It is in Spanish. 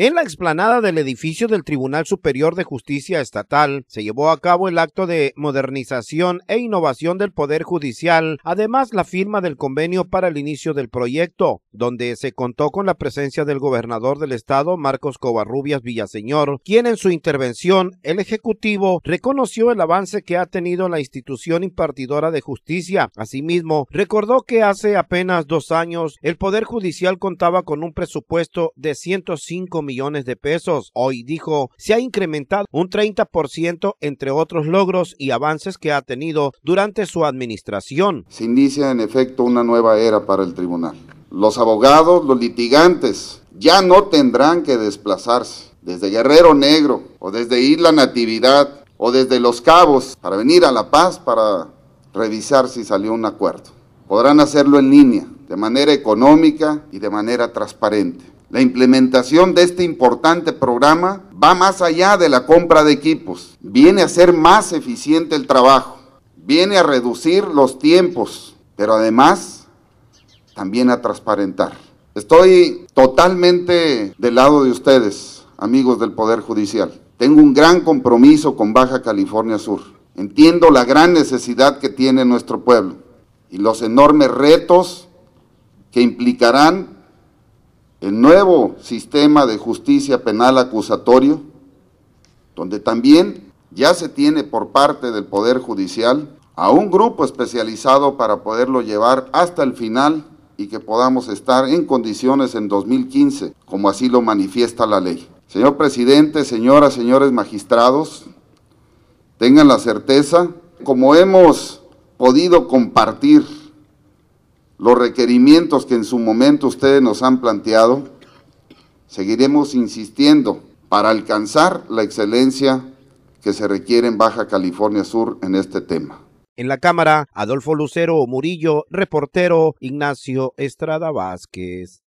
En la explanada del edificio del Tribunal Superior de Justicia Estatal se llevó a cabo el acto de modernización e innovación del Poder Judicial, además la firma del convenio para el inicio del proyecto, donde se contó con la presencia del gobernador del estado, Marcos Covarrubias Villaseñor, quien en su intervención, el Ejecutivo reconoció el avance que ha tenido la institución impartidora de justicia. Asimismo, recordó que hace apenas dos años el Poder Judicial contaba con un presupuesto de 105 millones de pesos. Hoy dijo, se ha incrementado un 30% entre otros logros y avances que ha tenido durante su administración. Se inicia en efecto una nueva era para el tribunal. Los abogados, los litigantes, ya no tendrán que desplazarse desde Guerrero Negro o desde Isla Natividad o desde Los Cabos para venir a La Paz para revisar si salió un acuerdo. Podrán hacerlo en línea, de manera económica y de manera transparente. La implementación de este importante programa va más allá de la compra de equipos, viene a ser más eficiente el trabajo, viene a reducir los tiempos, pero además también a transparentar. Estoy totalmente del lado de ustedes, amigos del Poder Judicial. Tengo un gran compromiso con Baja California Sur. Entiendo la gran necesidad que tiene nuestro pueblo y los enormes retos que implicarán el nuevo sistema de justicia penal acusatorio, donde también ya se tiene por parte del Poder Judicial a un grupo especializado para poderlo llevar hasta el final y que podamos estar en condiciones en 2015, como así lo manifiesta la ley. Señor presidente, señoras, señores magistrados, tengan la certeza, como hemos podido compartir los requerimientos que en su momento ustedes nos han planteado, seguiremos insistiendo para alcanzar la excelencia que se requiere en Baja California Sur en este tema. En la cámara, Adolfo Lucero Murillo, reportero Ignacio Estrada Vázquez.